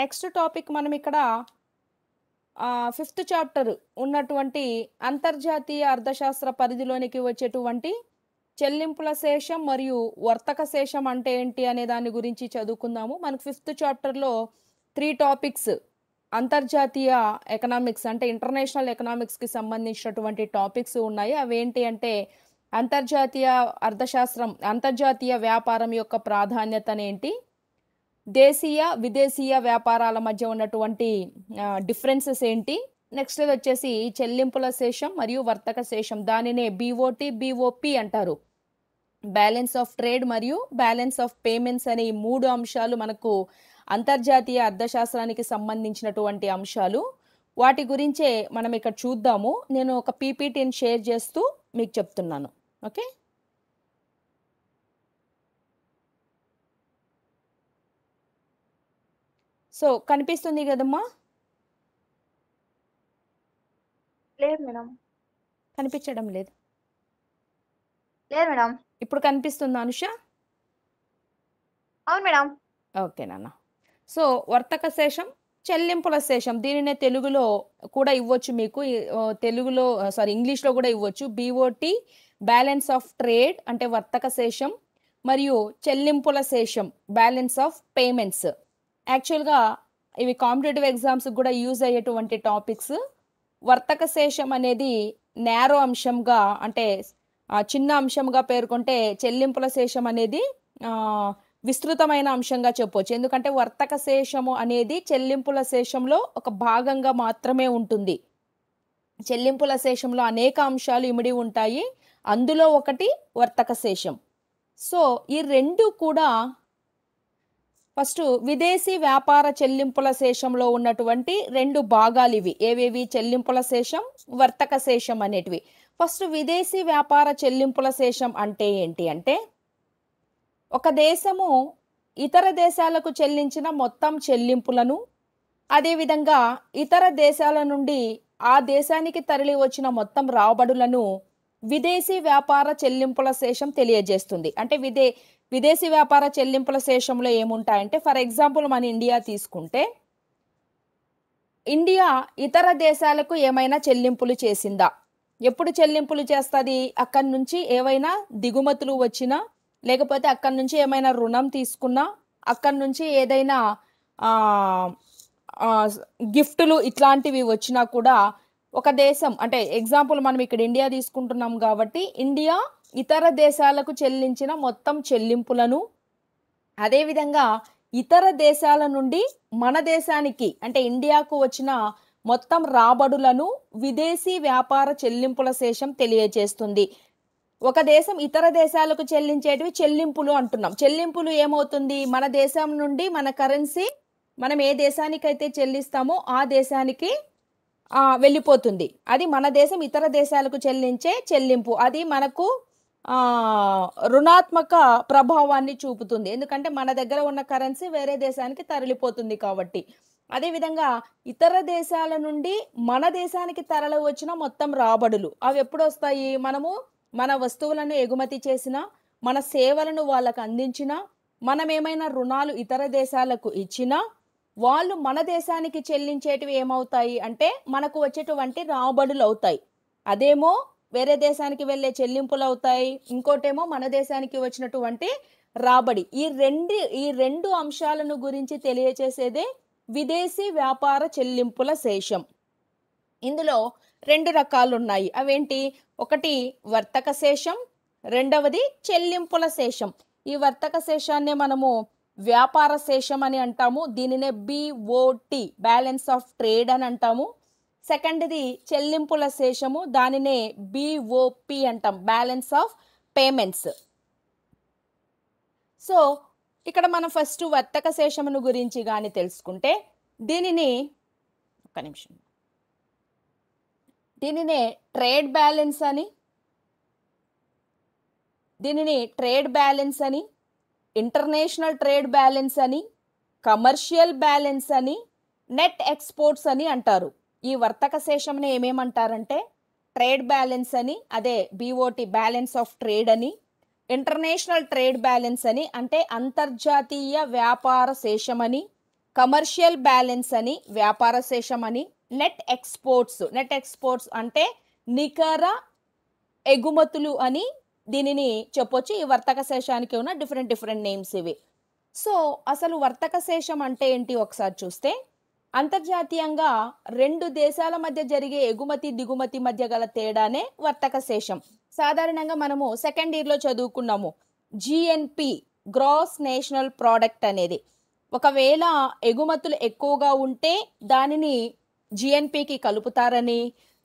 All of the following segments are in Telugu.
నెక్స్ట్ టాపిక్ మనం ఇక్కడ ఫిఫ్త్ చాప్టర్ ఉన్నటువంటి అంతర్జాతీయ అర్థశాస్త్ర పరిధిలోనికి వచ్చేటువంటి చెల్లింపుల శేషం మరియు వర్తక శేషం అంటే ఏంటి అనే దాని గురించి చదువుకుందాము మనకు ఫిఫ్త్ చాప్టర్లో త్రీ టాపిక్స్ అంతర్జాతీయ ఎకనామిక్స్ అంటే ఇంటర్నేషనల్ ఎకనామిక్స్కి సంబంధించినటువంటి టాపిక్స్ ఉన్నాయి అవేంటి అంటే అంతర్జాతీయ అర్థశాస్త్రం అంతర్జాతీయ వ్యాపారం యొక్క ప్రాధాన్యతనేంటి దేశీయ విదేశీయ వ్యాపారాల మధ్య ఉన్నటువంటి డిఫరెన్సెస్ ఏంటి నెక్స్ట్ వచ్చేసి చెల్లింపుల శేషం మరియు వర్తక శేషం దానినే బిఓటి బిఓపి అంటారు బ్యాలెన్స్ ఆఫ్ ట్రేడ్ మరియు బ్యాలెన్స్ ఆఫ్ పేమెంట్స్ అనే ఈ మూడు అంశాలు మనకు అంతర్జాతీయ అర్థశాస్త్రానికి సంబంధించినటువంటి అంశాలు వాటి గురించే మనం ఇక్కడ చూద్దాము నేను ఒక పీపీటీని షేర్ చేస్తూ మీకు చెప్తున్నాను ఓకే సో కనిపిస్తుంది కదమ్మా లేదు మేడం కనిపించడం లేదు లేదు మేడం ఇప్పుడు కనిపిస్తుందా అనుష అవును మేడం ఓకే నాన్న సో వర్తక శేషం చెల్లింపుల శేషం దీనినే తెలుగులో కూడా ఇవ్వచ్చు మీకు తెలుగులో సారీ ఇంగ్లీష్లో కూడా ఇవ్వచ్చు బీఓటీ బ్యాలెన్స్ ఆఫ్ ట్రేడ్ అంటే వర్తక శేషం మరియు చెల్లింపుల శేషం బ్యాలెన్స్ ఆఫ్ పేమెంట్స్ యాక్చువల్గా ఇవి కాంపిటేటివ్ ఎగ్జామ్స్కి కూడా యూజ్ అయ్యేటువంటి టాపిక్స్ వర్తక శేషం అనేది నేరో అంశంగా అంటే చిన్న అంశంగా పేర్కొంటే చెల్లింపుల శేషం అనేది విస్తృతమైన అంశంగా చెప్పవచ్చు ఎందుకంటే వర్తక శేషము అనేది చెల్లింపుల శేషంలో ఒక భాగంగా మాత్రమే ఉంటుంది చెల్లింపుల శేషంలో అనేక అంశాలు ఇమిడి ఉంటాయి అందులో ఒకటి వర్తక శేషం సో ఈ రెండు కూడా ఫస్ట్ విదేశీ వ్యాపార చెల్లింపుల శేషంలో ఉన్నటువంటి రెండు భాగాలు ఇవి ఏవేవి చెల్లింపుల శేషం వర్తక శేషం అనేటివి ఫస్ట్ విదేశీ వ్యాపార చెల్లింపుల శేషం అంటే ఏంటి అంటే ఒక దేశము ఇతర దేశాలకు చెల్లించిన మొత్తం చెల్లింపులను అదేవిధంగా ఇతర దేశాల నుండి ఆ దేశానికి తరలి వచ్చిన మొత్తం రాబడులను విదేశీ వ్యాపార చెల్లింపుల శేషం తెలియజేస్తుంది అంటే విదే విదేశీ వ్యాపార చెల్లింపుల శేషంలో ఏముంటాయంటే ఫర్ ఎగ్జాంపుల్ మన ఇండియా తీసుకుంటే ఇండియా ఇతర దేశాలకు ఏమైనా చెల్లింపులు చేసిందా ఎప్పుడు చెల్లింపులు చేస్తుంది అక్కడి నుంచి ఏవైనా దిగుమతులు వచ్చినా లేకపోతే అక్కడి నుంచి ఏమైనా రుణం తీసుకున్నా అక్కడి నుంచి ఏదైనా గిఫ్టులు ఇట్లాంటివి వచ్చినా కూడా ఒక దేశం అంటే ఎగ్జాంపుల్ మనం ఇక్కడ ఇండియా తీసుకుంటున్నాం కాబట్టి ఇండియా ఇతర దేశాలకు చెల్లించిన మొత్తం చెల్లింపులను అదేవిధంగా ఇతర దేశాల నుండి మన దేశానికి అంటే ఇండియాకు వచ్చిన మొత్తం రాబడులను విదేశీ వ్యాపార చెల్లింపుల శేషం తెలియజేస్తుంది ఒక దేశం ఇతర దేశాలకు చెల్లించేటివి చెల్లింపులు అంటున్నాం చెల్లింపులు ఏమవుతుంది మన దేశం నుండి మన కరెన్సీ మనం ఏ దేశానికైతే చెల్లిస్తామో ఆ దేశానికి వెళ్ళిపోతుంది అది మన దేశం ఇతర దేశాలకు చెల్లించే చెల్లింపు అది మనకు రుణాత్మక ప్రభావాన్ని చూపుతుంది ఎందుకంటే మన దగ్గర ఉన్న కరెన్సీ వేరే దేశానికి తరలిపోతుంది కాబట్టి అదేవిధంగా ఇతర దేశాల నుండి మన దేశానికి తరలి వచ్చిన మొత్తం రాబడులు అవి ఎప్పుడు వస్తాయి మనము మన వస్తువులను ఎగుమతి చేసిన మన సేవలను వాళ్ళకు అందించిన మనం ఏమైనా రుణాలు ఇతర దేశాలకు ఇచ్చినా వాళ్ళు మన దేశానికి చెల్లించేటివి ఏమవుతాయి అంటే మనకు వచ్చేటువంటి రాబడులు అవుతాయి అదేమో వేరే దేశానికి వెళ్ళే చెల్లింపులు అవుతాయి ఇంకోటేమో మన దేశానికి వచ్చినటువంటి రాబడి ఈ రెండు ఈ రెండు అంశాలను గురించి తెలియచేసేదే విదేశీ వ్యాపార చెల్లింపుల శేషం ఇందులో రెండు రకాలు ఉన్నాయి అవేంటి ఒకటి వర్తక శేషం రెండవది చెల్లింపుల శేషం ఈ వర్తక శేషాన్ని మనము వ్యాపార శేషం అని అంటాము దీనినే బిఓటి బ్యాలెన్స్ ఆఫ్ ట్రేడ్ అని అంటాము సెకండ్ది చెల్లింపుల శేషము దానినే బిఓపి అంటాం బ్యాలెన్స్ ఆఫ్ పేమెంట్స్ సో ఇక్కడ మనం ఫస్ట్ వర్తక శేషమును గురించి కానీ తెలుసుకుంటే దీనిని ఒక నిమిషం దీనినే ట్రేడ్ బ్యాలెన్స్ అని దీనిని ట్రేడ్ బ్యాలెన్స్ అని ఇంటర్నేషనల్ ట్రేడ్ బ్యాలెన్స్ అని కమర్షియల్ బ్యాలెన్స్ అని నెట్ ఎక్స్పోర్ట్స్ అని అంటారు ఈ వర్తక శేషంని ఏమేమంటారంటే ట్రేడ్ బ్యాలెన్స్ అని అదే బీఓటి బ్యాలెన్స్ ఆఫ్ ట్రేడ్ అని ఇంటర్నేషనల్ ట్రేడ్ బ్యాలెన్స్ అని అంటే అంతర్జాతీయ వ్యాపార శేషం అని కమర్షియల్ బ్యాలెన్స్ అని వ్యాపార శేషం అని నెట్ ఎక్స్పోర్ట్స్ నెట్ ఎక్స్పోర్ట్స్ అంటే నికర ఎగుమతులు అని దీనిని చెప్పొచ్చు ఈ వర్తక శేషానికి ఉన్న డిఫరెంట్ డిఫరెంట్ నేమ్స్ ఇవి సో అసలు వర్తక శేషం అంటే ఏంటి ఒకసారి చూస్తే అంతర్జాతీయంగా రెండు దేశాల మధ్య జరిగే ఎగుమతి దిగుమతి మధ్య గల తేడానే వర్తక శేషం సాధారణంగా మనము సెకండ్ ఇయర్లో చదువుకున్నాము జిఎన్పి గ్రాస్ నేషనల్ ప్రోడక్ట్ అనేది ఒకవేళ ఎగుమతులు ఎక్కువగా ఉంటే దానిని జిఎన్పికి కలుపుతారని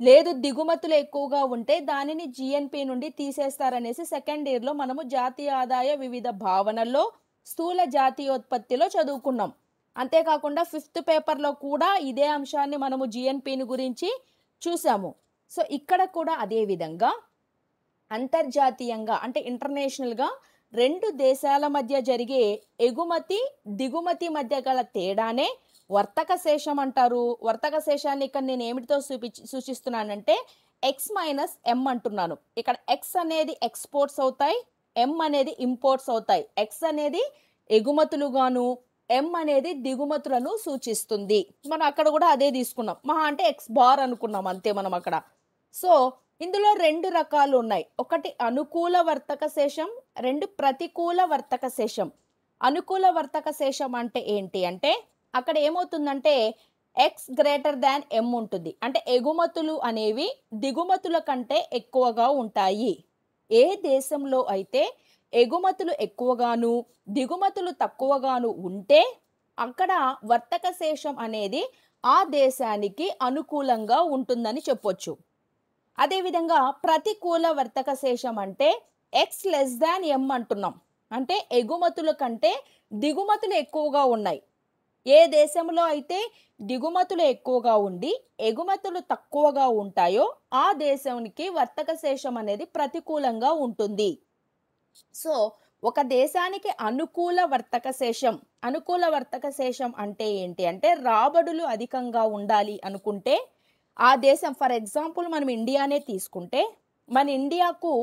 లేదు దిగుమతులు ఎక్కువగా ఉంటే దానిని జిఎన్పి నుండి తీసేస్తారనేసి సెకండ్ ఇయర్లో మనము జాతీయ ఆదాయ వివిధ భావనల్లో స్థూల జాతీయోత్పత్తిలో చదువుకున్నాం అంతేకాకుండా ఫిఫ్త్ పేపర్లో కూడా ఇదే అంశాన్ని మనము జిఎన్పిని గురించి చూసాము సో ఇక్కడ కూడా అదేవిధంగా అంతర్జాతీయంగా అంటే ఇంటర్నేషనల్గా రెండు దేశాల మధ్య జరిగే ఎగుమతి దిగుమతి మధ్య గల తేడానే వర్తక శేషం అంటారు వర్తక శేషాన్ని ఇక్కడ నేను ఏమిటితో చూపి సూచిస్తున్నానంటే ఎక్స్ మైనస్ ఎం అంటున్నాను ఇక్కడ ఎక్స్ అనేది ఎక్స్పోర్ట్స్ అవుతాయి ఎం అనేది ఇంపోర్ట్స్ అవుతాయి ఎక్స్ అనేది ఎగుమతులుగాను ఎం అనేది దిగుమతులను సూచిస్తుంది మనం అక్కడ కూడా అదే తీసుకున్నాం మహా అంటే ఎక్స్ బార్ అనుకున్నాం అంతే మనం అక్కడ సో ఇందులో రెండు రకాలు ఉన్నాయి ఒకటి అనుకూల వర్తక శేషం రెండు ప్రతికూల వర్తక శేషం అనుకూల వర్తక శేషం అంటే ఏంటి అంటే అక్కడ ఏమవుతుందంటే ఎక్స్ గ్రేటర్ దాన్ ఎం ఉంటుంది అంటే ఎగుమతులు అనేవి దిగుమతుల కంటే ఎక్కువగా ఉంటాయి ఏ దేశంలో అయితే ఎగుమతులు ఎక్కువగాను దిగుమతులు తక్కువగాను ఉంటే అక్కడ వర్తక శేషం అనేది ఆ దేశానికి అనుకూలంగా ఉంటుందని చెప్పొచ్చు అదేవిధంగా ప్రతికూల వర్తక శేషం అంటే ఎక్స్ లెస్ దాన్ ఎం అంటున్నాం అంటే ఎగుమతుల కంటే దిగుమతులు ఎక్కువగా ఉన్నాయి ఏ దేశంలో అయితే దిగుమతులు ఎక్కువగా ఉండి ఎగుమతులు తక్కువగా ఉంటాయో ఆ దేశానికి వర్తక శేషం అనేది ప్రతికూలంగా ఉంటుంది సో ఒక దేశానికి అనుకూల వర్తక శేషం అనుకూల వర్తక శేషం అంటే ఏంటి అంటే రాబడులు అధికంగా ఉండాలి అనుకుంటే ఆ దేశం ఫర్ ఎగ్జాంపుల్ మనం ఇండియానే తీసుకుంటే మన ఇండియాకు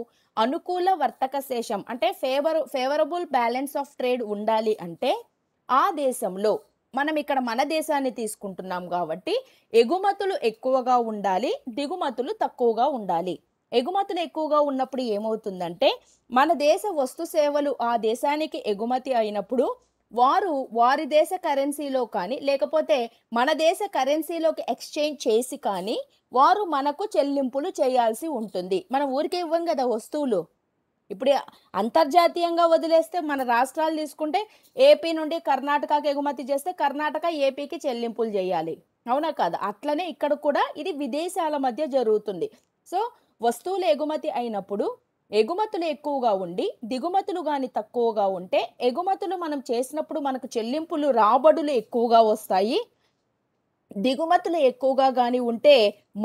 అనుకూల వర్తక శేషం అంటే favour favourable balance of trade ఉండాలి అంటే ఆ దేశంలో మనం ఇక్కడ మన దేశాన్ని తీసుకుంటున్నాం కాబట్టి ఎగుమతులు ఎక్కువగా ఉండాలి దిగుమతులు తక్కువగా ఉండాలి ఎగుమతులు ఎక్కువగా ఉన్నప్పుడు ఏమవుతుందంటే మన దేశ వస్తు సేవలు ఆ దేశానికి ఎగుమతి అయినప్పుడు వారు వారి దేశ కరెన్సీలో కానీ లేకపోతే మన దేశ కరెన్సీలోకి ఎక్స్చేంజ్ చేసి కానీ వారు మనకు చెల్లింపులు చేయాల్సి ఉంటుంది మనం ఊరికే ఇవ్వం కదా వస్తువులు ఇప్పుడు అంతర్జాతీయంగా వదిలేస్తే మన రాష్ట్రాలు తీసుకుంటే ఏపీ నుండి కర్ణాటకకి ఎగుమతి చేస్తే కర్ణాటక ఏపీకి చెల్లింపులు చేయాలి అవునా కాదు అట్లనే ఇక్కడ కూడా ఇది విదేశాల మధ్య జరుగుతుంది సో వస్తువులు ఎగుమతి అయినప్పుడు ఎగుమతులు ఎక్కువగా ఉండి దిగుమతులు కానీ తక్కువగా ఉంటే ఎగుమతులు మనం చేసినప్పుడు మనకు చెల్లింపులు రాబడులు ఎక్కువగా వస్తాయి దిగుమతులు ఎక్కువగా కానీ ఉంటే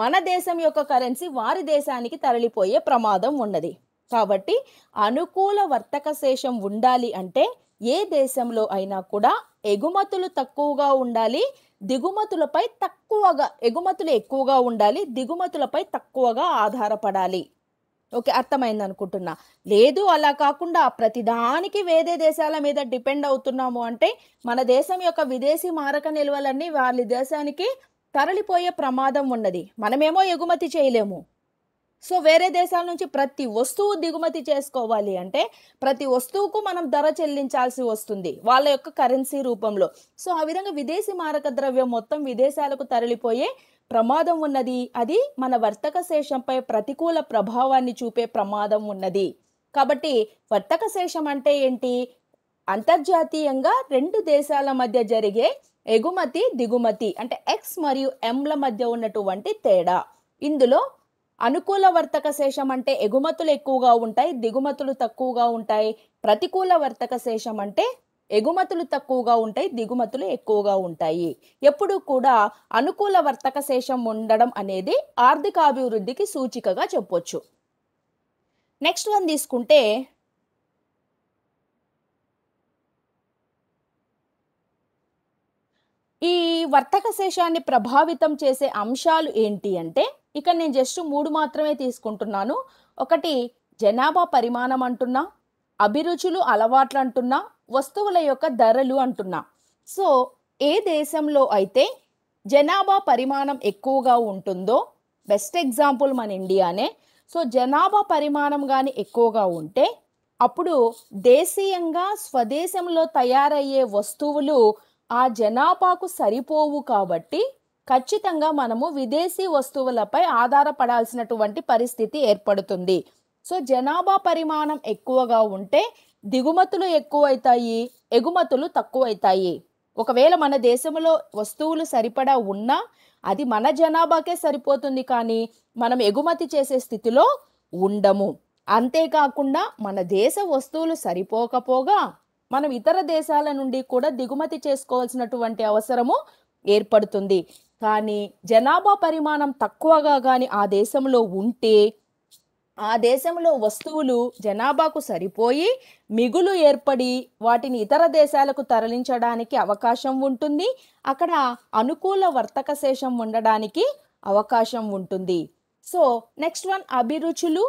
మన దేశం యొక్క కరెన్సీ వారి దేశానికి తరలిపోయే ప్రమాదం ఉన్నది కాబట్టి అనుకూల వర్తక శేషం ఉండాలి అంటే ఏ దేశంలో అయినా కూడా ఎగుమతులు తక్కువగా ఉండాలి దిగుమతులపై తక్కువగా ఎగుమతులు ఎక్కువగా ఉండాలి దిగుమతులపై తక్కువగా ఆధారపడాలి ఓకే అర్థమైంది అనుకుంటున్నా లేదు అలా కాకుండా ప్రతిదానికి వేరే దేశాల మీద డిపెండ్ అవుతున్నాము అంటే మన దేశం యొక్క విదేశీ మారక నిల్వలన్నీ వాళ్ళ దేశానికి తరలిపోయే ప్రమాదం ఉన్నది మనమేమో ఎగుమతి చేయలేము సో వేరే దేశాల నుంచి ప్రతి వస్తువు దిగుమతి చేసుకోవాలి అంటే ప్రతి వస్తువుకు మనం ధర చెల్లించాల్సి వస్తుంది వాళ్ళ యొక్క కరెన్సీ రూపంలో సో ఆ విధంగా విదేశీ మారక ద్రవ్యం మొత్తం విదేశాలకు తరలిపోయే ప్రమాదం ఉన్నది అది మన వర్తక శేషంపై ప్రతికూల ప్రభావాన్ని చూపే ప్రమాదం ఉన్నది కాబట్టి వర్తక శేషం అంటే ఏంటి అంతర్జాతీయంగా రెండు దేశాల మధ్య జరిగే ఎగుమతి దిగుమతి అంటే ఎక్స్ మరియు ఎంల మధ్య ఉన్నటువంటి తేడా ఇందులో అనుకూల వర్తక శేషం అంటే ఎగుమతులు ఎక్కువగా ఉంటాయి దిగుమతులు తక్కువగా ఉంటాయి ప్రతికూల వర్తక శేషం అంటే ఎగుమతులు తక్కువగా ఉంటాయి దిగుమతులు ఎక్కువగా ఉంటాయి ఎప్పుడు కూడా అనుకూల వర్తక శేషం ఉండడం అనేది ఆర్థిక అభివృద్ధికి సూచికగా చెప్పొచ్చు నెక్స్ట్ వన్ తీసుకుంటే ఈ వర్తక శేషాన్ని ప్రభావితం చేసే అంశాలు ఏంటి అంటే ఇక్కడ నేను జస్ట్ మూడు మాత్రమే తీసుకుంటున్నాను ఒకటి జనాభా పరిమాణం అంటున్నా అభిరుచులు అలవాట్లు అంటున్నా వస్తువుల యొక్క ధరలు అంటున్నా సో ఏ దేశంలో అయితే జనాభా పరిమాణం ఎక్కువగా ఉంటుందో బెస్ట్ ఎగ్జాంపుల్ మన ఇండియానే సో జనాభా పరిమాణం కానీ ఎక్కువగా ఉంటే అప్పుడు దేశీయంగా స్వదేశంలో తయారయ్యే వస్తువులు ఆ జనాభాకు సరిపోవు కాబట్టి ఖచ్చితంగా మనము విదేశీ వస్తువులపై ఆధారపడాల్సినటువంటి పరిస్థితి ఏర్పడుతుంది సో జనాభా పరిమాణం ఎక్కువగా ఉంటే దిగుమతులు ఎక్కువైతాయి ఎగుమతులు తక్కువైతాయి ఒకవేళ మన దేశంలో వస్తువులు సరిపడా ఉన్నా అది మన జనాభాకే సరిపోతుంది కానీ మనం ఎగుమతి చేసే స్థితిలో ఉండము అంతేకాకుండా మన దేశ వస్తువులు సరిపోకపోగా మనం ఇతర దేశాల నుండి కూడా దిగుమతి చేసుకోవాల్సినటువంటి అవసరము ఏర్పడుతుంది కానీ జనాభా పరిమాణం తక్కువగా కానీ ఆ దేశంలో ఉంటే ఆ దేశంలో వస్తువులు జనాభాకు సరిపోయి మిగులు ఏర్పడి వాటిని ఇతర దేశాలకు తరలించడానికి అవకాశం ఉంటుంది అక్కడ అనుకూల వర్తక శేషం ఉండడానికి అవకాశం ఉంటుంది సో నెక్స్ట్ వన్ అభిరుచులు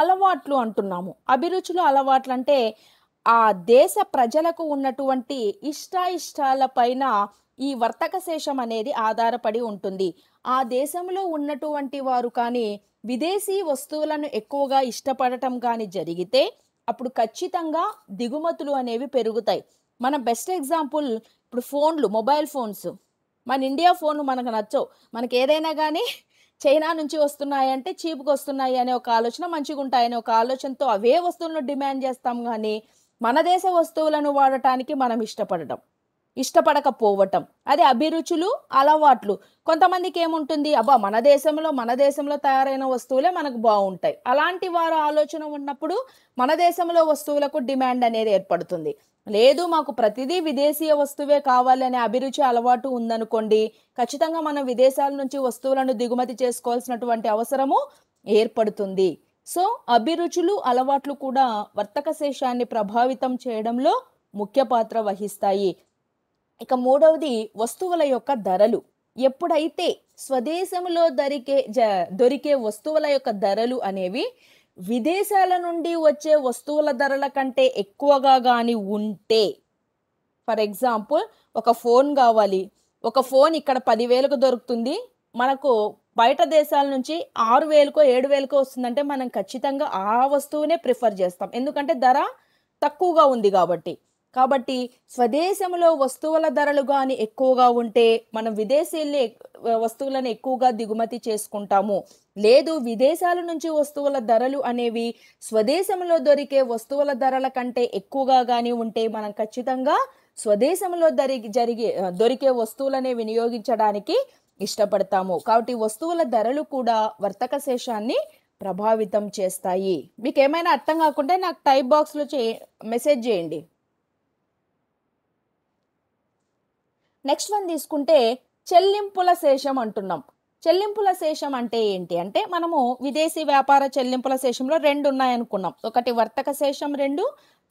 అలవాట్లు అంటున్నాము అభిరుచులు అలవాట్లు అంటే ఆ దేశ ప్రజలకు ఉన్నటువంటి ఇష్టాయిష్టాలపైన ఈ వర్తక శేషం అనేది ఆధారపడి ఉంటుంది ఆ దేశంలో ఉన్నటువంటి వారు కానీ విదేశీ వస్తువులను ఎక్కువగా ఇష్టపడటం కానీ జరిగితే అప్పుడు ఖచ్చితంగా దిగుమతులు అనేవి పెరుగుతాయి మన బెస్ట్ ఎగ్జాంపుల్ ఇప్పుడు ఫోన్లు మొబైల్ ఫోన్స్ మన ఇండియా ఫోన్ మనకు నచ్చవు మనకి ఏదైనా కానీ చైనా నుంచి వస్తున్నాయంటే చీప్గా వస్తున్నాయి అనే ఒక ఆలోచన మంచిగా ఉంటాయనే ఒక ఆలోచనతో అవే వస్తువులను డిమాండ్ చేస్తాం కానీ మన దేశ వస్తువులను వాడటానికి మనం ఇష్టపడటం ఇష్టపడకపోవటం అది అభిరుచులు అలవాట్లు కొంతమందికి ఏముంటుంది అబ్బా మన దేశంలో మన దేశంలో తయారైన వస్తువులే మనకు బాగుంటాయి అలాంటి వారు ఆలోచన ఉన్నప్పుడు మన దేశంలో వస్తువులకు డిమాండ్ అనేది ఏర్పడుతుంది లేదు మాకు ప్రతిదీ విదేశీయ వస్తువే కావాలనే అభిరుచి అలవాటు ఉందనుకోండి ఖచ్చితంగా మనం విదేశాల నుంచి వస్తువులను దిగుమతి చేసుకోవాల్సినటువంటి అవసరము ఏర్పడుతుంది సో అభిరుచులు అలవాట్లు కూడా వర్తక శేషాన్ని ప్రభావితం చేయడంలో ముఖ్య పాత్ర వహిస్తాయి ఇక మూడవది వస్తువుల యొక్క ధరలు ఎప్పుడైతే స్వదేశంలో దొరికే జ దొరికే వస్తువుల యొక్క ధరలు అనేవి విదేశాల నుండి వచ్చే వస్తువుల ధరల కంటే ఎక్కువగా కానీ ఉంటే ఫర్ ఎగ్జాంపుల్ ఒక ఫోన్ కావాలి ఒక ఫోన్ ఇక్కడ పదివేలకు దొరుకుతుంది మనకు బయట దేశాల నుంచి ఆరు వేలకో ఏడు వేలకో వస్తుందంటే మనం ఖచ్చితంగా ఆ వస్తువునే ప్రిఫర్ చేస్తాం ఎందుకంటే ధర తక్కువగా ఉంది కాబట్టి కాబట్టి స్వదేశంలో వస్తువుల ధరలు కానీ ఎక్కువగా ఉంటే మనం విదేశీ వస్తువులను ఎక్కువగా దిగుమతి చేసుకుంటాము లేదు విదేశాల నుంచి వస్తువుల ధరలు అనేవి స్వదేశంలో దొరికే వస్తువుల ధరల కంటే ఎక్కువగా కానీ ఉంటే మనం ఖచ్చితంగా స్వదేశంలో దరి జరిగే దొరికే వస్తువులనే వినియోగించడానికి ఇష్టపడతాము కాబట్టి వస్తువుల ధరలు కూడా వర్తక శేషాన్ని ప్రభావితం చేస్తాయి మీకు ఏమైనా అర్థం కాకుంటే నాకు టైప్ బాక్స్లో చే మెసేజ్ చేయండి నెక్స్ట్ వన్ తీసుకుంటే చెల్లింపుల శేషం అంటున్నాం చెల్లింపుల శేషం అంటే ఏంటి అంటే మనము విదేశీ వ్యాపార చెల్లింపుల శేషంలో రెండు ఉన్నాయనుకున్నాం ఒకటి వర్తక శేషం రెండు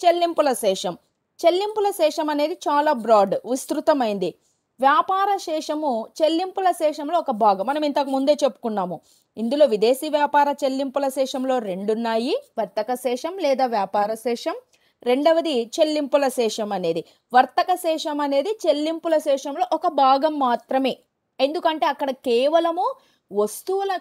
చెల్లింపుల శేషం చెల్లింపుల శేషం అనేది చాలా బ్రాడ్ విస్తృతమైంది వ్యాపార శేషము చెల్లింపుల శేషంలో ఒక భాగం మనం ఇంతకు ముందే చెప్పుకున్నాము ఇందులో విదేశీ వ్యాపార చెల్లింపుల శేషంలో రెండున్నాయి వర్తక శేషం లేదా వ్యాపార శేషం రెండవది చెల్లింపుల శేషం అనేది వర్తక శేషం అనేది చెల్లింపుల శేషంలో ఒక భాగం మాత్రమే ఎందుకంటే అక్కడ కేవలము వస్తువుల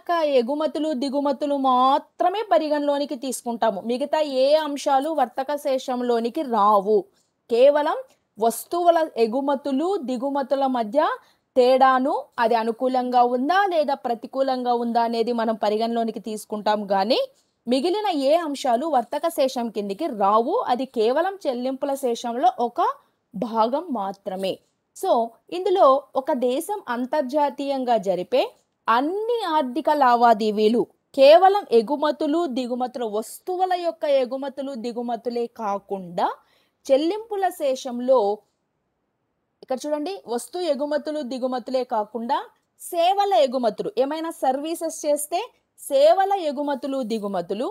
ఎగుమతులు దిగుమతులు మాత్రమే పరిగణలోనికి తీసుకుంటాము మిగతా ఏ అంశాలు వర్తక శేషంలోనికి రావు కేవలం వస్తువుల ఎగుమతులు దిగుమతుల మధ్య తేడాను అది అనుకూలంగా ఉందా లేదా ప్రతికూలంగా ఉందా అనేది మనం పరిగణలోనికి తీసుకుంటాం కానీ మిగిలిన ఏ అంశాలు వర్తక శేషం కిందికి రావు అది కేవలం చెల్లింపుల శేషంలో ఒక భాగం మాత్రమే సో ఇందులో ఒక దేశం అంతర్జాతీయంగా జరిపే అన్ని ఆర్థిక లావాదేవీలు కేవలం ఎగుమతులు దిగుమతులు వస్తువుల యొక్క ఎగుమతులు దిగుమతులే కాకుండా చెల్లింపుల శేషంలో ఇక్కడ చూడండి వస్తు ఎగుమతులు దిగుమతులే కాకుండా సేవల ఎగుమతులు ఏమైనా సర్వీసెస్ చేస్తే సేవల ఎగుమతులు దిగుమతులు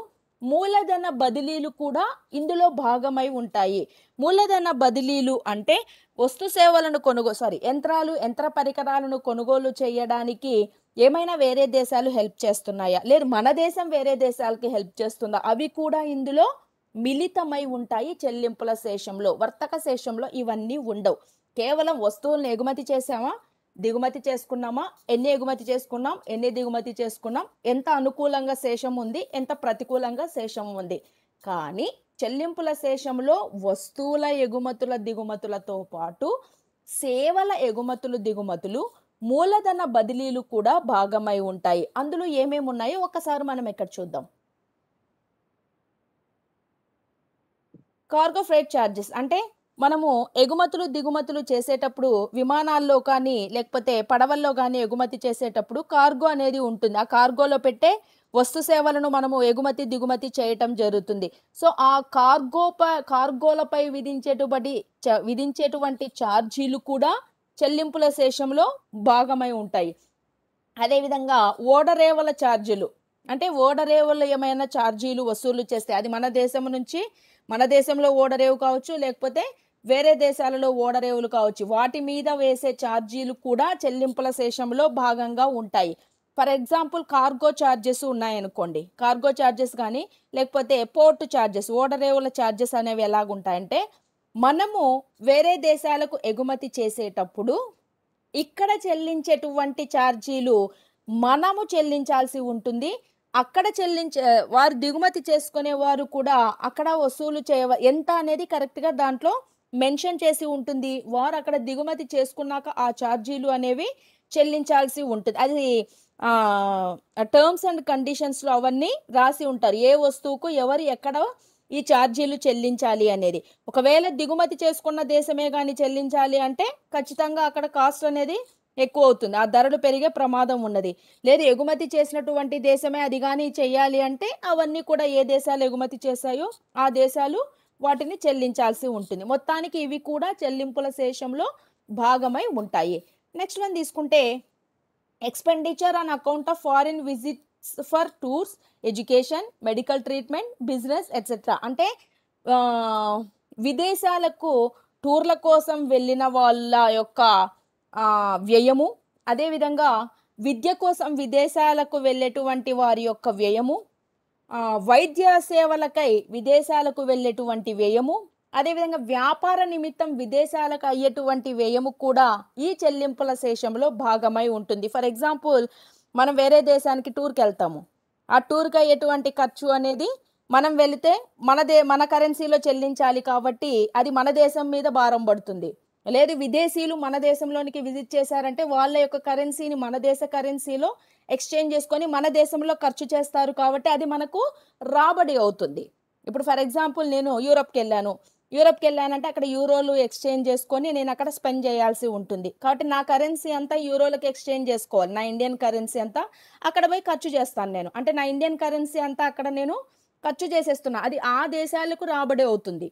మూలధన బదిలీలు కూడా ఇందులో భాగమై ఉంటాయి మూలధన బదిలీలు అంటే వస్తు సేవలను కొనుగో సారీ యంత్రాలు యంత్ర పరికరాలను కొనుగోలు చేయడానికి ఏమైనా వేరే దేశాలు హెల్ప్ చేస్తున్నాయా లేదు మన దేశం వేరే దేశాలకి హెల్ప్ చేస్తుందా అవి కూడా ఇందులో మిళితమై ఉంటాయి చెల్లింపుల శేషంలో వర్తక శేషంలో ఇవన్నీ ఉండవు కేవలం వస్తువులను ఎగుమతి చేసామా దిగుమతి చేసుకున్నామా ఎన్ని ఎగుమతి చేసుకున్నాం ఎన్ని దిగుమతి చేసుకున్నాం ఎంత అనుకూలంగా శేషం ఉంది ఎంత ప్రతికూలంగా శేషం ఉంది కానీ చెల్లింపుల శేషంలో వస్తువుల ఎగుమతుల దిగుమతులతో పాటు సేవల ఎగుమతులు దిగుమతులు మూలధన బదిలీలు కూడా భాగమై ఉంటాయి అందులో ఏమేమి ఉన్నాయో ఒకసారి మనం ఇక్కడ చూద్దాం కార్గో ఫ్రైట్ ఛార్జెస్ అంటే మనము ఎగుమతులు దిగుమతులు చేసేటప్పుడు విమానాల్లో కానీ లేకపోతే పడవల్లో కానీ ఎగుమతి చేసేటప్పుడు కార్గో అనేది ఉంటుంది ఆ కార్గోలో పెట్టే వస్తు సేవలను మనము ఎగుమతి దిగుమతి చేయటం జరుగుతుంది సో ఆ కార్గో కార్గోలపై విధించేటువంటి విధించేటువంటి ఛార్జీలు కూడా చెల్లింపుల శేషంలో భాగమై ఉంటాయి అదేవిధంగా ఓడరేవల ఛార్జీలు అంటే ఓడరేవల ఏమైనా ఛార్జీలు వసూలు చేస్తే అది మన దేశం నుంచి మన దేశంలో ఓడరేవు కావచ్చు లేకపోతే వేరే దేశాలలో ఓడరేవులు కావచ్చు వాటి మీద వేసే ఛార్జీలు కూడా చెల్లింపుల శేషంలో భాగంగా ఉంటాయి ఫర్ ఎగ్జాంపుల్ కార్గో ఛార్జెస్ ఉన్నాయనుకోండి కార్గో ఛార్జెస్ కానీ లేకపోతే పోర్ట్ ఛార్జెస్ ఓడరేవుల ఛార్జెస్ అనేవి ఎలాగుంటాయంటే మనము వేరే దేశాలకు ఎగుమతి చేసేటప్పుడు ఇక్కడ చెల్లించేటువంటి ఛార్జీలు మనము చెల్లించాల్సి ఉంటుంది అక్కడ చెల్లించే వారు దిగుమతి చేసుకునే వారు కూడా అక్కడ వసూలు చేయవ ఎంత అనేది కరెక్ట్గా దాంట్లో మెన్షన్ చేసి ఉంటుంది వారు అక్కడ దిగుమతి చేసుకున్నాక ఆ ఛార్జీలు అనేవి చెల్లించాల్సి ఉంటుంది అది టర్మ్స్ అండ్ కండిషన్స్లో అవన్నీ రాసి ఉంటారు ఏ వస్తువుకు ఎవరు ఎక్కడ ఈ ఛార్జీలు చెల్లించాలి అనేది ఒకవేళ దిగుమతి చేసుకున్న దేశమే కానీ చెల్లించాలి అంటే ఖచ్చితంగా అక్కడ కాస్ట్ అనేది ఎక్కువ అవుతుంది ఆ ధరలు పెరిగే ప్రమాదం ఉన్నది లేదు ఎగుమతి చేసినటువంటి దేశమే అది కానీ చేయాలి అంటే అవన్నీ కూడా ఏ దేశాలు ఎగుమతి చేశాయో ఆ దేశాలు వాటిని చెల్లించాల్సి ఉంటుంది మొత్తానికి ఇవి కూడా చెల్లింపుల శేషంలో భాగమై ఉంటాయి నెక్స్ట్ వన్ తీసుకుంటే expenditure on account of foreign visits for tours education medical treatment business etcetera అంటే విదేశాలకు టూర్ల కోసం వెళ్ళిన వాళ్ళ యొక్క వ్యయము అదేవిధంగా విద్య కోసం విదేశాలకు వెళ్ళేటువంటి వారి యొక్క వ్యయము వైద్య సేవలకై విదేశాలకు వెళ్ళేటువంటి వ్యయము అదేవిధంగా వ్యాపార నిమిత్తం విదేశాలకు అయ్యేటువంటి వ్యయము కూడా ఈ చెల్లింపుల శేషంలో భాగమై ఉంటుంది ఫర్ ఎగ్జాంపుల్ మనం వేరే దేశానికి టూర్కి వెళ్తాము ఆ టూర్కి అయ్యేటువంటి ఖర్చు అనేది మనం వెళితే మన దే మన కరెన్సీలో చెల్లించాలి కాబట్టి అది మన దేశం మీద భారం పడుతుంది లేదు విదేశీయులు మన దేశంలోనికి విజిట్ చేశారంటే వాళ్ళ యొక్క కరెన్సీని మన దేశ కరెన్సీలో ఎక్స్చేంజ్ చేసుకొని మన దేశంలో ఖర్చు చేస్తారు కాబట్టి అది మనకు రాబడి అవుతుంది ఇప్పుడు ఫర్ ఎగ్జాంపుల్ నేను యూరప్కి వెళ్ళాను యూరప్కి వెళ్ళానంటే అక్కడ యూరోలు ఎక్స్చేంజ్ చేసుకొని నేను అక్కడ స్పెండ్ చేయాల్సి ఉంటుంది కాబట్టి నా కరెన్సీ అంతా యూరోలకు ఎక్స్చేంజ్ చేసుకోవాలి నా ఇండియన్ కరెన్సీ అంతా అక్కడ పోయి ఖర్చు చేస్తాను నేను అంటే నా ఇండియన్ కరెన్సీ అంతా అక్కడ నేను ఖర్చు చేసేస్తున్నా అది ఆ దేశాలకు రాబడి అవుతుంది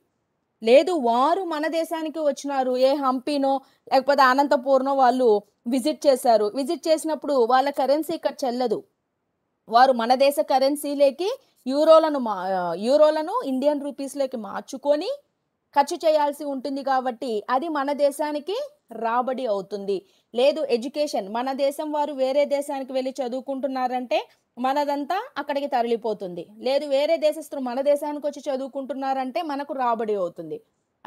లేదు వారు మన దేశానికి వచ్చినారు ఏ హంపీనో లేకపోతే అనంతపూర్నో వాళ్ళు విజిట్ చేశారు విజిట్ చేసినప్పుడు వాళ్ళ కరెన్సీ ఇక్కడ చెల్లదు వారు మన దేశ కరెన్సీలోకి యూరోలను మా యూరోలను ఇండియన్ రూపీస్లోకి మార్చుకొని ఖర్చు చేయాల్సి ఉంటుంది కాబట్టి అది మన దేశానికి రాబడి అవుతుంది లేదు ఎడ్యుకేషన్ మన దేశం వారు వేరే దేశానికి వెళ్ళి చదువుకుంటున్నారంటే మనదంతా అక్కడికి తరలిపోతుంది లేదు వేరే దేశస్తులు మన దేశానికి వచ్చి చదువుకుంటున్నారంటే మనకు రాబడి అవుతుంది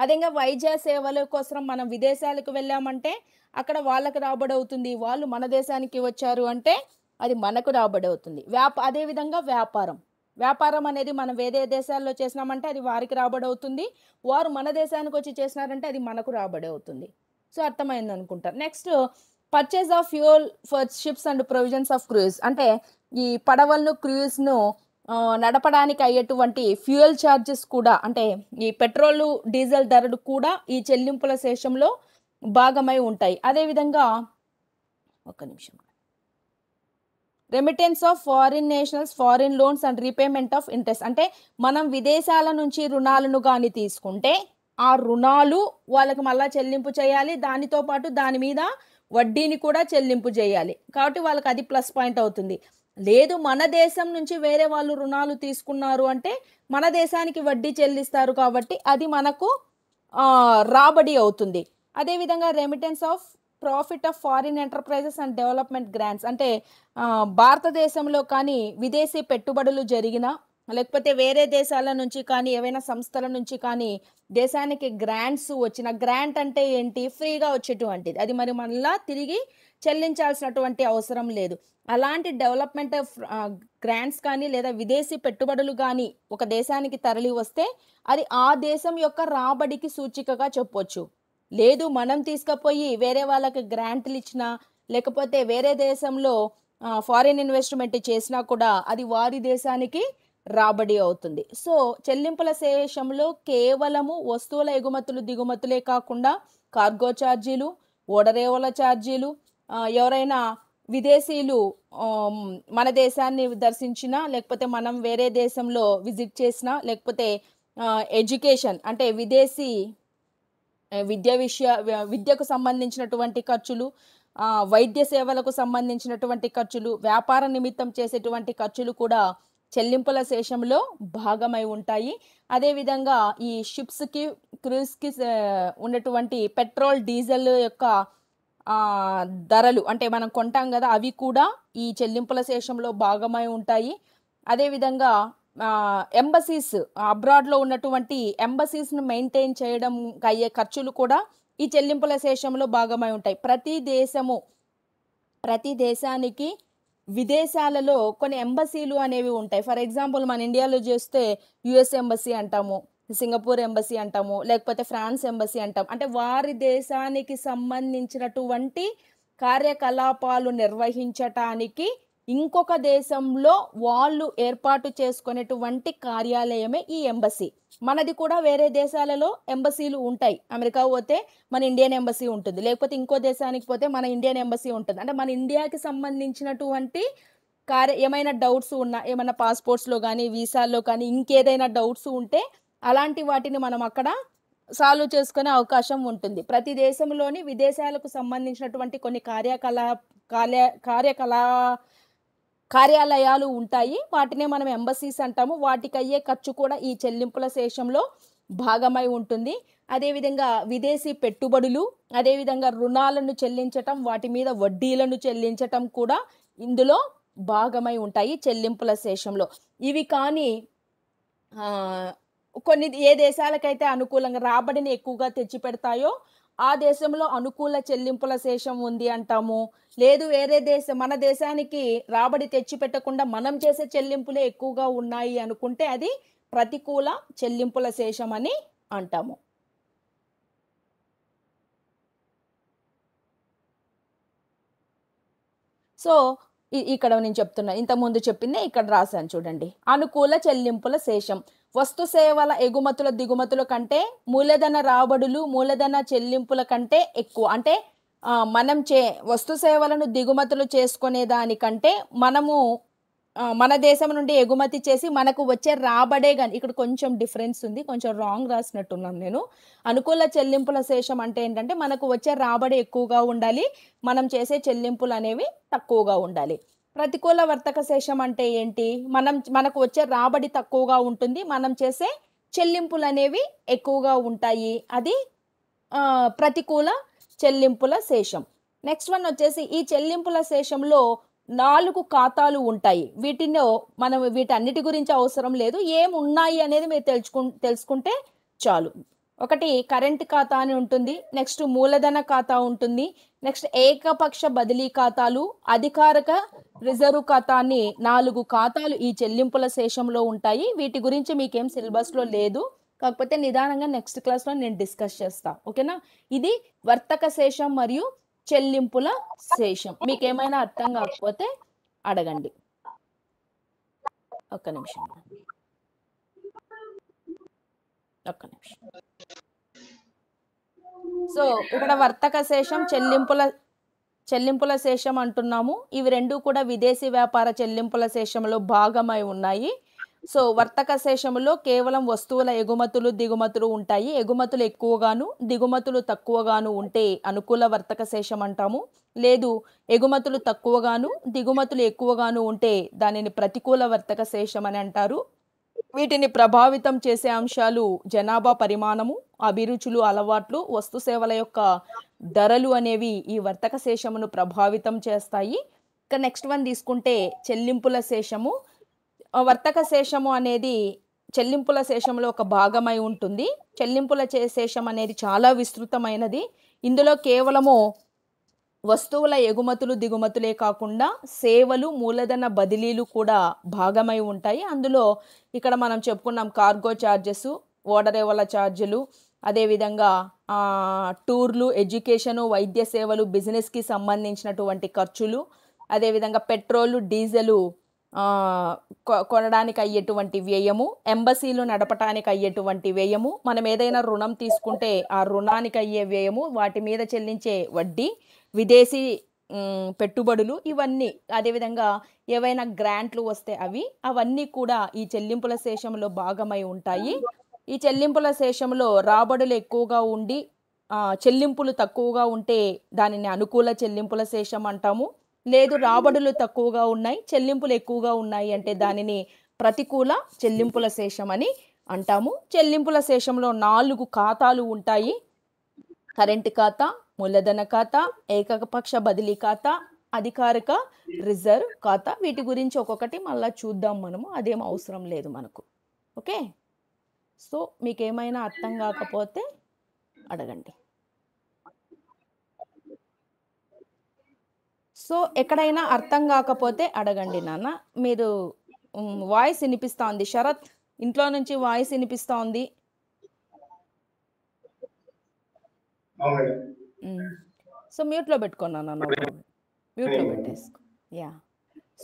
అదేగా వైద్య సేవల కోసం మనం విదేశాలకు వెళ్ళామంటే అక్కడ వాళ్ళకు రాబడి అవుతుంది వాళ్ళు మన దేశానికి వచ్చారు అంటే అది మనకు రాబడి అవుతుంది వ్యాప అదేవిధంగా వ్యాపారం వ్యాపారం అనేది మనం వేరే దేశాల్లో చేసినామంటే అది వారికి రాబడి అవుతుంది వారు మన దేశానికి వచ్చి చేసినారంటే అది మనకు రాబడి అవుతుంది సో అర్థమైంది అనుకుంటారు next purchase of fuel for ships and provisions of crews అంటే ఈ పడవలను క్రూజ్ను నడపడానికి అయ్యేటువంటి ఫ్యూయల్ ఛార్జెస్ కూడా అంటే ఈ పెట్రోల్ డీజిల్ ధరలు కూడా ఈ చెల్లింపుల శేషంలో భాగమై ఉంటాయి అదేవిధంగా ఒక నిమిషం remittance of foreign nationals foreign loans and repayment of interest అంటే మనం విదేశాల నుంచి రుణాలను కానీ తీసుకుంటే ఆ రుణాలు వాళ్ళకి మళ్ళీ చెల్లింపు చేయాలి దానితో పాటు దాని మీద వడ్డీని కూడా చెల్లింపు చేయాలి కాబట్టి వాళ్ళకి అది ప్లస్ పాయింట్ అవుతుంది లేదు మన దేశం నుంచి వేరే వాళ్ళు రుణాలు తీసుకున్నారు అంటే మన దేశానికి వడ్డీ చెల్లిస్తారు కాబట్టి అది మనకు రాబడి అవుతుంది అదేవిధంగా remittance of profit of foreign enterprises and development grants అంటే భారతదేశంలో కానీ విదేశీ పెట్టుబడులు జరిగినా లేకపోతే వేరే దేశాల నుంచి కానీ ఏవైనా సంస్థల నుంచి కానీ దేశానికి గ్రాంట్స్ వచ్చిన గ్రాంట్ అంటే ఏంటి ఫ్రీగా వచ్చేటువంటిది అది మరి మళ్ళా తిరిగి చెల్లించాల్సినటువంటి అవసరం లేదు అలాంటి డెవలప్మెంట్ గ్రాంట్స్ కానీ లేదా విదేశీ పెట్టుబడులు కానీ ఒక దేశానికి తరలి వస్తే అది ఆ దేశం యొక్క రాబడికి సూచికగా చెప్పొచ్చు లేదు మనం తీసుకుపోయి వేరే వాళ్ళకి గ్రాంట్లు ఇచ్చినా లేకపోతే వేరే దేశంలో ఫారిన్ ఇన్వెస్ట్మెంట్ చేసినా కూడా అది వారి దేశానికి రాబడి అవుతుంది సో చెల్లింపుల శేషంలో కేవలము వస్తువుల ఎగుమతులు దిగుమతులే కాకుండా కార్గో ఛార్జీలు ఓడరేవుల ఛార్జీలు ఎవరైనా విదేశీయులు మన దేశాన్ని దర్శించినా లేకపోతే మనం వేరే దేశంలో విజిట్ చేసినా లేకపోతే ఎడ్యుకేషన్ అంటే విదేశీ విద్య విషయ విద్యకు సంబంధించినటువంటి ఖర్చులు వైద్య సేవలకు సంబంధించినటువంటి ఖర్చులు వ్యాపార నిమిత్తం చేసేటువంటి ఖర్చులు కూడా చెల్లింపుల శేషంలో భాగమై ఉంటాయి అదేవిధంగా ఈ షిప్స్కి క్రూజ్కి ఉన్నటువంటి పెట్రోల్ డీజిల్ యొక్క ధరలు అంటే మనం కొంటాం కదా అవి కూడా ఈ చెల్లింపుల శేషంలో భాగమై ఉంటాయి అదేవిధంగా ఎంబసీస్ అబ్రాడ్లో ఉన్నటువంటి ఎంబసీస్ను మెయింటైన్ చేయడం అయ్యే ఖర్చులు కూడా ఈ చెల్లింపుల శేషంలో భాగమై ఉంటాయి ప్రతి దేశము ప్రతి దేశానికి విదేశాలలో కొన్ని ఎంబసీలు అనేవి ఉంటాయి ఫర్ ఎగ్జాంపుల్ మన ఇండియాలో చేస్తే యుఎస్ ఎంబసీ అంటాము సింగపూర్ ఎంబసీ అంటాము లేకపోతే ఫ్రాన్స్ ఎంబసీ అంటాం అంటే వారి దేశానికి సంబంధించినటువంటి కార్యకలాపాలు నిర్వహించటానికి ఇంకొక దేశంలో వాళ్ళు ఏర్పాటు చేసుకునేటువంటి కార్యాలయమే ఈ ఎంబసీ మనది కూడా వేరే దేశాలలో ఎంబసీలు ఉంటాయి అమెరికా పోతే మన ఇండియన్ ఎంబసీ ఉంటుంది లేకపోతే ఇంకో దేశానికి పోతే మన ఇండియన్ ఎంబసీ ఉంటుంది అంటే మన ఇండియాకి సంబంధించినటువంటి కార్య ఏమైనా డౌట్స్ ఉన్నా ఏమైనా పాస్పోర్ట్స్లో కానీ వీసాల్లో కానీ ఇంకేదైనా డౌట్స్ ఉంటే అలాంటి వాటిని మనం అక్కడ సాల్వ్ చేసుకునే అవకాశం ఉంటుంది ప్రతి దేశంలోని విదేశాలకు సంబంధించినటువంటి కొన్ని కార్యకలా కార్య కార్యకలా కార్యాలయాలు ఉంటాయి వాటినే మనం ఎంబసీస్ అంటాము వాటికి అయ్యే ఖర్చు కూడా ఈ చెల్లింపుల శేషంలో భాగమై ఉంటుంది అదేవిధంగా విదేశీ పెట్టుబడులు అదేవిధంగా రుణాలను చెల్లించటం వాటి మీద వడ్డీలను చెల్లించటం కూడా ఇందులో భాగమై ఉంటాయి చెల్లింపుల శేషంలో ఇవి కానీ కొన్ని ఏ దేశాలకైతే అనుకూలంగా రాబడిని ఎక్కువగా తెచ్చి పెడతాయో ఆ దేశంలో అనుకూల చెల్లింపుల శేషం ఉంది అంటాము లేదు వేరే దేశం మన దేశానికి రాబడి తెచ్చిపెట్టకుండా మనం చేసే చెల్లింపులే ఎక్కువగా ఉన్నాయి అనుకుంటే అది ప్రతికూల చెల్లింపుల శేషం అని అంటాము సో ఇక్కడ నేను చెప్తున్నా ఇంతకుముందు చెప్పిందే ఇక్కడ రాశాను చూడండి అనుకూల చెల్లింపుల శేషం వస్తు సేవల ఎగుమతుల దిగుమతుల కంటే మూలధన రాబడులు మూలధన చెల్లింపుల కంటే ఎక్కువ అంటే మనం చే వస్తు సేవలను దిగుమతులు చేసుకునే దానికంటే మనము మన దేశం నుండి ఎగుమతి చేసి మనకు వచ్చే రాబడే కానీ ఇక్కడ కొంచెం డిఫరెన్స్ ఉంది కొంచెం రాంగ్ రాసినట్టున్నాను నేను అనుకూల చెల్లింపుల శేషం అంటే ఏంటంటే మనకు వచ్చే రాబడి ఎక్కువగా ఉండాలి మనం చేసే చెల్లింపులు అనేవి తక్కువగా ఉండాలి ప్రతికూల వర్తక శేషం అంటే ఏంటి మనం మనకు వచ్చే రాబడి తక్కువగా ఉంటుంది మనం చేసే చెల్లింపులు అనేవి ఎక్కువగా ఉంటాయి అది ప్రతికూల చెల్లింపుల శేషం నెక్స్ట్ వన్ వచ్చేసి ఈ చెల్లింపుల శేషంలో నాలుగు ఖాతాలు ఉంటాయి వీటిలో మనం వీటన్నిటి గురించి అవసరం లేదు ఏం ఉన్నాయి అనేది మీరు తెలుసుకు తెలుసుకుంటే చాలు ఒకటి కరెంట్ ఖాతా అని ఉంటుంది నెక్స్ట్ మూలధన ఖాతా ఉంటుంది నెక్స్ట్ ఏకపక్ష బదిలీ ఖాతాలు అధికారిక రిజర్వ్ ఖాతా అని నాలుగు ఖాతాలు ఈ చెల్లింపుల శేషంలో ఉంటాయి వీటి గురించి మీకేం సిలబస్లో లేదు కాకపోతే నిదానంగా నెక్స్ట్ క్లాస్లో నేను డిస్కస్ చేస్తాను ఓకేనా ఇది వర్తక శేషం మరియు చెల్లింపుల శేషం మీకేమైనా అర్థం కాకపోతే అడగండి ఒక్క నిమిషం ఒక్క నిమిషం సో ఇక్కడ వర్తక శేషం చెల్లింపుల చెల్లింపుల శేషం అంటున్నాము ఇవి రెండు కూడా విదేశీ వ్యాపార చెల్లింపుల శేషంలో భాగమై ఉన్నాయి సో వర్తక శేషంలో కేవలం వస్తువుల ఎగుమతులు దిగుమతులు ఉంటాయి ఎగుమతులు ఎక్కువగాను దిగుమతులు తక్కువగాను ఉంటే అనుకూల వర్తక శేషం అంటాము లేదు ఎగుమతులు తక్కువగాను దిగుమతులు ఎక్కువగాను ఉంటే దానిని ప్రతికూల వర్తక శేషం అని అంటారు వీటిని ప్రభావితం చేసే అంశాలు జనాభా పరిమాణము అభిరుచులు అలవాట్లు వస్తు సేవల యొక్క ధరలు అనేవి ఈ వర్తక శేషమును ప్రభావితం చేస్తాయి ఇక నెక్స్ట్ వన్ తీసుకుంటే చెల్లింపుల శేషము వర్తక శేషము అనేది చెల్లింపుల శేషంలో ఒక భాగమై ఉంటుంది చెల్లింపుల శేషం అనేది చాలా విస్తృతమైనది ఇందులో కేవలము వస్తువుల ఎగుమతులు దిగుమతులే కాకుండా సేవలు మూలధన బదిలీలు కూడా భాగమై ఉంటాయి అందులో ఇక్కడ మనం చెప్పుకున్నాం కార్గో ఛార్జెస్ ఓడరేవల ఛార్జీలు అదేవిధంగా టూర్లు ఎడ్యుకేషను వైద్య సేవలు బిజినెస్కి సంబంధించినటువంటి ఖర్చులు అదేవిధంగా పెట్రోలు డీజిలు కొనడానికి అయ్యేటువంటి వ్యయము ఎంబసీలు నడపటానికి అయ్యేటువంటి వ్యయము మనం ఏదైనా రుణం తీసుకుంటే ఆ రుణానికి అయ్యే వ్యయము వాటి మీద చెల్లించే వడ్డీ విదేశీ పెట్టుబడులు ఇవన్నీ అదేవిధంగా ఏవైనా గ్రాంట్లు వస్తే అవి అవన్నీ కూడా ఈ చెల్లింపుల శేషంలో భాగమై ఉంటాయి ఈ చెల్లింపుల శేషంలో రాబడులు ఎక్కువగా ఉండి చెల్లింపులు తక్కువగా ఉంటే దానిని అనుకూల చెల్లింపుల శేషం అంటాము లేదు రాబడులు తక్కువగా ఉన్నాయి చెల్లింపులు ఎక్కువగా ఉన్నాయి అంటే దానిని ప్రతికూల చెల్లింపుల శేషం అని అంటాము చెల్లింపుల శేషంలో నాలుగు ఖాతాలు ఉంటాయి కరెంట్ ఖాతా మూలధన ఖాతా ఏకపక్ష బదిలీ ఖాతా అధికారిక రిజర్వ్ ఖాతా వీటి గురించి ఒక్కొక్కటి మళ్ళీ చూద్దాం మనము అదేం అవసరం లేదు మనకు ఓకే సో మీకు ఏమైనా అర్థం కాకపోతే అడగండి సో ఎక్కడైనా అర్థం కాకపోతే అడగండి నాన్న మీరు వాయిస్ వినిపిస్తూ ఉంది శరత్ ఇంట్లో నుంచి వాయిస్ వినిపిస్తూ ఉంది సో మ్యూట్లో పెట్టుకున్నాను మ్యూట్లో పెట్టేసుకో యా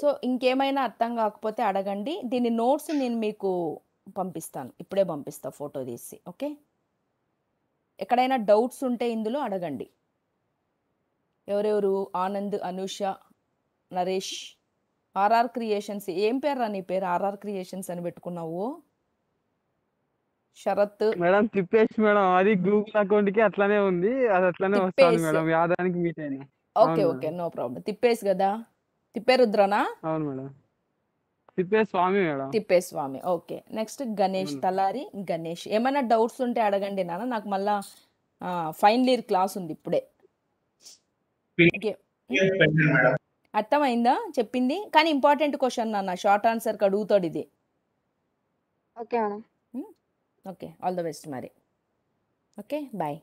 సో ఇంకేమైనా అర్థం కాకపోతే అడగండి దీని నోట్స్ నేను మీకు పంపిస్తాను ఇప్పుడే పంపిస్తా ఫోటో తీసి ఓకే ఎక్కడైనా డౌట్స్ ఉంటే ఇందులో అడగండి ఎవరెవరు ఆనంద్ అనూష నరేష్ ఆర్ఆర్ క్రియేషన్స్ ఏం పేరు రా నీ పేరు ఆర్ఆర్ క్రియేషన్స్ అని పెట్టుకున్నావు శరత్ మేడం తిప్పేష్ మేడం అది గూగుల్ అకౌంట్ కి అట్లానే ఉంది అది అట్లానే వస్తాను మేడం యాదానికి మీట్ అయినా okay okay no problem Thippesh కదా తిప్పే రుద్రనా అవును madam Thippeswamy madam Thippeswamy okay next Ganesh Talari Ganesh ఏమైనా డౌట్స్ ఉంటే అడగండి నాన్న నాకు మళ్ళా ఫైనల్ ఇయర్ క్లాస్ ఉంది ఇప్పుడే అర్థమైందా చెప్పింది కానీ ఇంపార్టెంట్ క్వశ్చన్ నాన్న షార్ట్ ఆన్సర్ అడుగుతాడు ఇది okay madam Okay, all the best, Mari. Okay, bye.